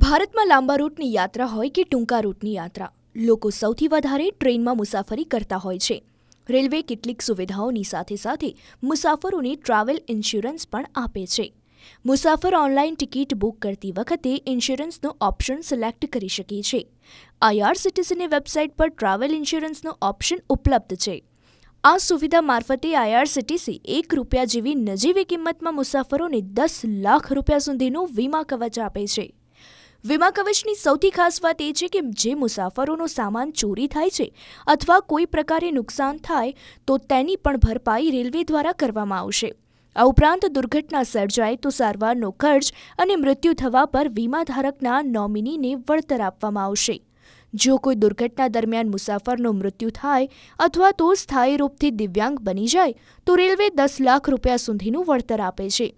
ભારતમાં લાંબા રૂટની યાત્રા હોય કે ટૂંકા રૂટની યાત્રા લોકો સૌથી વધારે ટ્રેનમાં મુસાફરી કરતા હોય છે રેલવે કેટલીક સુવિધાઓની સાથે સાથે મુસાફરોને ટ્રાવેલ ઇન્સ્યોરન્સ પણ આપે છે મુસાફર ઓનલાઈન ટિકિટ બુક કરતી વખતે ઇન્સ્યોરન્સનો ઓપ્શન સિલેક્ટ કરી શકે છે આઈઆર આઈઆરસીટીસીની વેબસાઇટ પર ટ્રાવેલ ઇન્સ્યોરન્સનો ઓપ્શન ઉપલબ્ધ છે આ સુવિધા મારફતે આઈઆરસીટીસી એક રૂપિયા જેવી નજીવી કિંમતમાં મુસાફરોને દસ લાખ રૂપિયા સુધીનું વીમા કવચ આપે છે વીમા કવચની સૌથી ખાસ વાત એ છે કે જે મુસાફરોનો સામાન ચોરી થાય છે અથવા કોઈ પ્રકારે નુકસાન થાય તો તેની પણ ભરપાઈ રેલવે દ્વારા કરવામાં આવશે આ ઉપરાંત દુર્ઘટના સર્જાય તો સારવારનો ખર્ચ અને મૃત્યુ થવા પર વીમા ધારકના નોમિનીને વળતર આપવામાં આવશે જો કોઈ દુર્ઘટના દરમિયાન મુસાફરનું મૃત્યુ થાય અથવા તો સ્થાયી રૂપથી દિવ્યાંગ બની જાય તો રેલવે દસ લાખ રૂપિયા સુધીનું વળતર આપે છે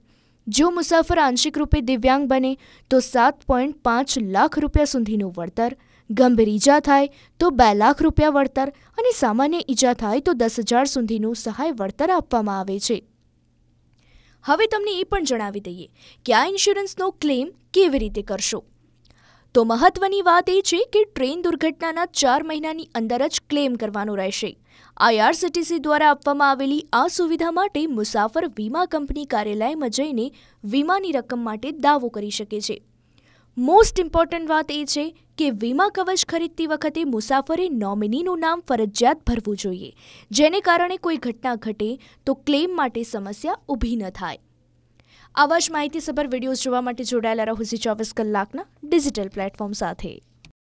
જો મુસાફર આંશિક રૂપે દિવ્યાંગ બને તો સાત પોઈન્ટ પાંચ લાખ રૂપિયા સુધીનું વળતર ગંભીર ઈજા થાય તો બે લાખ રૂપિયા વળતર અને સામાન્ય ઈજા થાય તો દસ હજાર સુધીનું સહાય વળતર આપવામાં આવે છે હવે તમને એ પણ જણાવી દઈએ કે આ ઇન્સ્યોરન્સનો ક્લેમ કેવી રીતે કરશો તો મહત્વની વાત એ છે કે ટ્રેન દુર્ઘટનાના ચાર મહિનાની અંદર જ ક્લેમ કરવાનો રહેશે આઈઆરસીટીસી દ્વારા આપવામાં આવેલી આ સુવિધા માટે મુસાફર વીમા કંપની કાર્યાલયમાં જઈને વીમાની રકમ માટે દાવો કરી શકે છે મોસ્ટ ઇમ્પોર્ટન્ટ વાત એ છે કે વીમા કવચ ખરીદતી વખતે મુસાફરે નોમિનીનું નામ ફરજિયાત ભરવું જોઈએ જેને કારણે કોઈ ઘટના ઘટે તો ક્લેમ માટે સમસ્યા ઊભી ન થાય આવા જ માહિતીસભર વિડીયોઝ જોવા માટે જોડાયેલા રહો છે ચોવીસ કલાકના ડિજિટલ પ્લેટફોર્મ સાથે